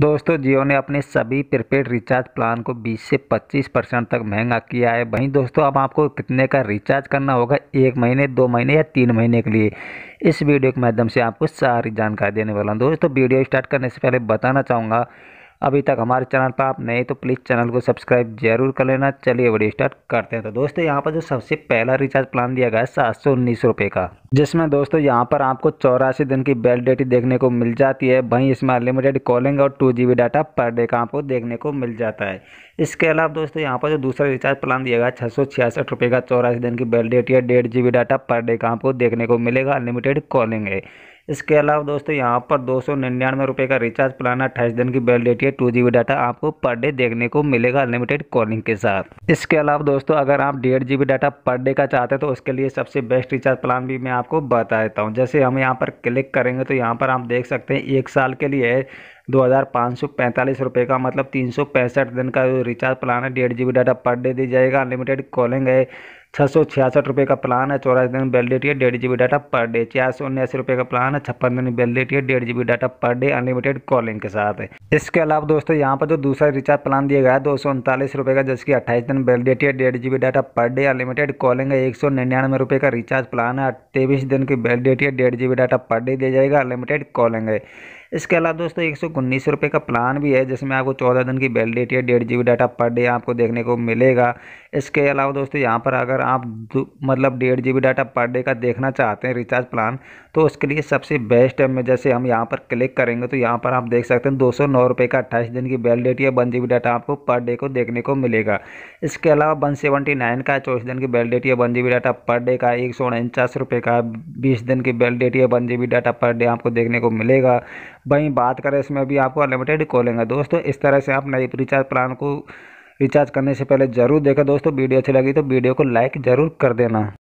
दोस्तों जियो ने अपने सभी प्रीपेड रिचार्ज प्लान को 20 से 25 परसेंट तक महंगा किया है वहीं दोस्तों अब आपको कितने का रिचार्ज करना होगा एक महीने दो महीने या तीन महीने के लिए इस वीडियो के माध्यम से आपको सारी जानकारी देने वाला हूं दोस्तों वीडियो स्टार्ट करने से पहले बताना चाहूँगा अभी तक हमारे चैनल पर आप नए तो प्लीज़ चैनल को सब्सक्राइब जरूर कर लेना चलिए वीडियो स्टार्ट करते हैं तो दोस्तों यहाँ पर जो सबसे पहला रिचार्ज प्लान दिया गया है सात सौ उन्नीस रुपये का जिसमें दोस्तों यहाँ पर आपको चौरासी दिन की वैलिडिटी देखने को मिल जाती है वहीं इसमें अनलिमिटेड कॉलिंग और two G data per day का आपको देखने को मिल जाता है इसके अलावा दोस्तों यहाँ पर जो दूसरा रिचार्ज प्लान दिया गया छः सौ छियासठ रुपये का चौरासी दिन की वैलिडिटी है डेढ़ जी डाटा पर डे का आपको देखने को मिलेगा अनलिमिटेड कॉलिंग है इसके अलावा दोस्तों यहाँ पर दो सौ निन्यानवे रुपये का रिचार्ज प्लान अट्ठाईस दिन की वैलिडिटी है टू जी डाटा आपको पर डे देखने को मिलेगा अनलिमिटेड कॉलिंग के साथ इसके अलावा दोस्तों अगर आप डेढ़ जी डाटा पर डे का चाहते हैं तो उसके लिए सबसे बेस्ट रिचार्ज प्लान भी मैं आपको बता देता हूँ जैसे हम यहाँ पर क्लिक करेंगे तो यहाँ पर आप देख सकते हैं एक साल के लिए दो हज़ार पाँच सौ पैंतालीस रुपये का मतलब तीन सौ पैंसठ दिन का जो रिचार्ज प्लान है डेढ़ G B data per day दी जाएगा अनलिमिटेड कॉलिंग है छः सौ छियासठ रुपये का प्लान है चौरासी दिन वैलिडिटी है डेढ़ G B data per day सौ उन्यासी रुपये का प्लान है छप्पन दिन वैलिडिटी है डेढ़ G B data per day unlimited calling के साथ है इसके अलावा दोस्तों यहाँ पर जो दूसरा रिचार्ज प्लान दिया गया है दो सौ उनतालीस रुपये का जिसकी अट्ठाईस दिन वैलिडिटी है डेढ़ G B data per day unlimited calling है एक सौ निन्यानवे रुपये का रिचार्ज प्लान है तेईस दिन की वैलिडिटी है डेढ़ G B data per day दिया जाएगा अनलिमिटेड कॉलिंग है इसके अलावा दोस्तों एक सौ उन्नीस रुपये का प्लान भी है जिसमें आपको चौदह दिन की वैलिडिटी है डेढ़ जी डाटा पर डे आपको देखने को मिलेगा इसके अलावा दोस्तों यहाँ पर अगर आप मतलब डेढ़ जी डाटा पर डे का देखना चाहते हैं रिचार्ज प्लान तो उसके लिए सबसे बेस्ट है जैसे हम यहाँ पर क्लिक करेंगे तो यहाँ पर आप देख सकते हैं दो सौ नौ रुपये का अट्ठाईस दिन की बैल डेट या वन जी डाटा आपको पर डे को देखने को मिलेगा इसके अलावा वन सेवेंटी नाइन का चौबीस दिन की बैल डेट या one G data per day का एक सौ उनचास रुपये का बीस दिन की बैल डेट या one G data per day आपको देखने को मिलेगा वहीं बात करें इसमें भी आपको अनलिमिटेड कॉलिंग है दोस्तों इस तरह से आप नए रिचार्ज प्लान को रिचार्ज करने से पहले ज़रूर देखें दोस्तों वीडियो अच्छी लगी तो वीडियो को लाइक ज़रूर कर देना